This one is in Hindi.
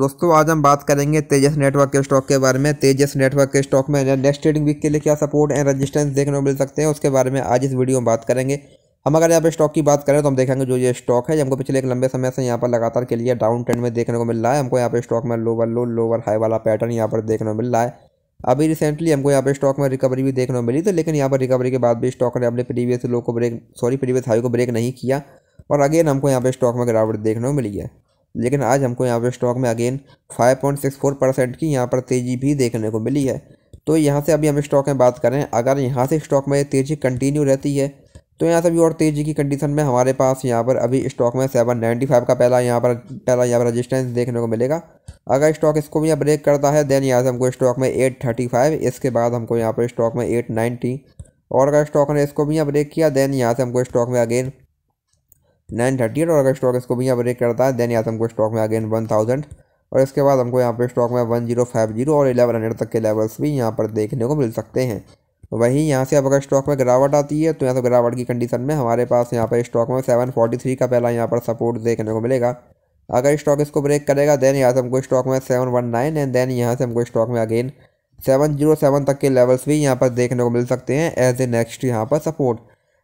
दोस्तों आज हम बात करेंगे तेजस नेटवर्क के स्टॉक के बारे में तेजस नेटवर्क के स्टॉक में नेक्स्ट ट्रेडिंग वीक के लिए क्या सपोर्ट एंड रेजिस्टेंस देखने को मिल सकते हैं उसके बारे में आज इस वीडियो में बात करेंगे हम अगर यहाँ पे स्टॉक की बात करें तो हम देखेंगे जो ये स्टॉक है हमको पिछले एक लंबे समय से यहाँ पर लगातार के लिए डाउन ट्रेंड में देखने को मिल रहा है हमको यहाँ पे स्टॉक में लोवर लो लोअर हाई वाला पैटर्न यहाँ पर देखने को मिल रहा है अभी रिसेंटली हमको यहाँ पे स्टॉक में रिकवरी भी देखने को मिली तो लेकिन यहाँ पर रिकवरी के बाद भी स्टॉक ने अपने प्रीवियस लो को ब्रेक सॉरी प्रीवियस हाई को ब्रेक नहीं किया और अगेन हमको यहाँ पे स्टॉक में गिरावट देखने को मिली है लेकिन आज हमको यहाँ पर स्टॉक में अगेन 5.64 परसेंट की यहाँ पर तेज़ी भी देखने को मिली है तो यहाँ से अभी हम स्टॉक में बात करें अगर यहाँ से स्टॉक में तेज़ी कंटिन्यू रहती है तो यहाँ से भी और तेज़ी की कंडीशन में हमारे पास यहाँ पर अभी स्टॉक में सेवन नाइन्टी फाइव का पहला यहाँ पर पहला यहाँ पर रजिस्टेंस देखने को मिलेगा अगर स्टॉक इसको भी यहाँ ब्रेक करता है देन यहाँ से हमको स्टॉक में एट थर्टी फाइव इसके बाद हमको यहाँ पर स्टॉक में एट नाइन्टी और अगर स्टॉक ने इसको भी यहाँ ब्रेक किया देन यहाँ से हमको स्टॉक में अगेन नाइन थर्टी एट और अगर स्टॉक इसको भी यहाँ ब्रेक करता है देन या हमको स्टॉक में अगेन वन थाउजेंड और इसके बाद हमको यहाँ पे स्टॉक में वन जीरो फाइव जीरो और एलेवन हंड्रेड तक के लेवल्स भी यहाँ पर देखने को मिल सकते हैं वहीं यहाँ से अब अगर स्टॉक में गिरावट आती है तो यहाँ से गिरावट की कंडीशन में हमारे पास यहाँ पर स्टॉक में सेवन फोर्टी थ्री का पहला यहाँ पर सपोर्ट देखने को मिलेगा अगर स्टॉक इसको ब्रेक करेगा देन यहाँ से हमको स्टॉक में seven one nine and then यहाँ से हमको स्टॉक में अगेन सेवन जीरो सेवन तक के लेवल्स भी यहाँ पर देखने को मिल सकते हैं एज ए नेक्स्ट यहाँ पर सपोर्ट